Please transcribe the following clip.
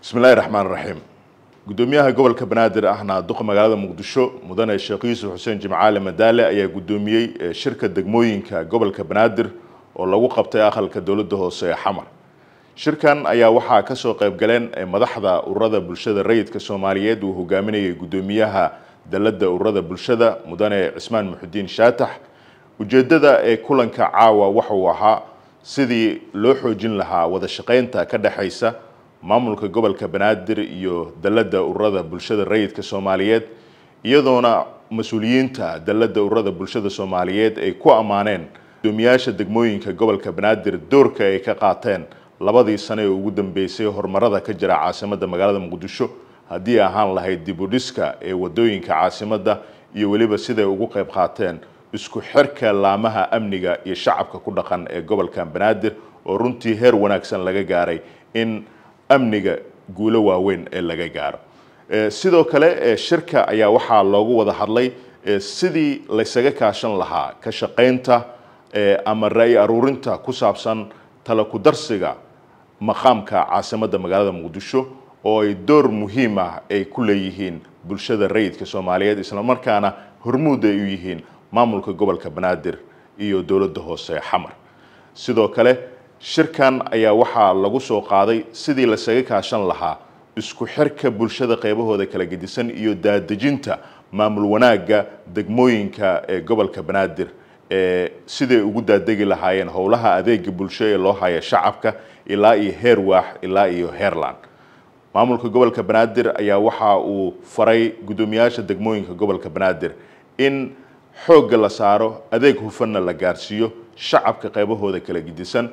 bismillahi raxmaan raxiim guddoomiyaha gobolka banaadir ahna duqa magaalada muqdisho mudane sheekh yuusuf xuseen jimcaale madaale ayaa guddoomiyey eh, shirka degmooyinka gobolka banaadir oo lagu qabtay aqalka dowladda hoose ee xamar shirkan ayaa waxaa kasoo qaybgaleen eh, madaxda ururada bulshada rayidka soomaaliyeed uu hogaaminayay guddoomiyaha dalladda ururada bulshada mudane cismaan muxudiin shaatax ujeedada ee kulanka caawa waxa uu ahaa sidii loo xoojin lahaa wada shaqaynta ka dhexaysa maamulka gobolka banaadir iyo dalada ururada bulshada rayidka soomaaliyeed iyadoona mas-uuliyiinta dalada ururada bulshada soomaaliyeed ay ku ammaaneen gudoomiyaasha degmooyinka gobolka banaadir doorka ay ka qaateen labadii sane ee ugu dambeysay horumarada ka jira caasimada magaalada muqdisho haddii ahaan lahayd dibudhiska ee wadooyinka caasimada iyo weliba siday ugu qayb qaateen isku xirka laamaha amniga iyo shacabka ku dhaqan ee gobolka banaadir oo runtii heer wanaagsan laga gaaray in amniga guulo waaweyn ee laga gaaro eh, sidoo kale eh, shirka ayaa waxaa loogu wada hadlay eh, sidii laysaga kaashan lahaa ka shaqaynta ama ra'yi aruurinta ku saabsan tala ku darsiga maqaamka caasimada magaalada muqdisho oo ay door muhiim ah ay ku leeyihiin bulshada rayidka soomaaliyeed islamarkaana hormuud ay u yihiin maamulka gobolka banaadir iyo dowladda hoose xamar sidoo kale shirkan ayaa waxaa lagu soo qaaday sidii lasaga kaashan lahaa isku xirka bulshada qaybahooda kala gedisan iyo daadejinta maamul wanaagga degmooyinka ee gobolka banaadir siday ugu daadegi lahaayeen howlaha adeega bulsho ee loo haya shacabka ilaa iyo heer waax ilaa iyo heerland maamulka gobolka banaadir ayaa waxa uu faray guddoomiyaasha degmooyinka gobolka banaadir in xoogga la saaro adeeg hufanna la gaarsiiyo shacabka qaybahooda kala gedisan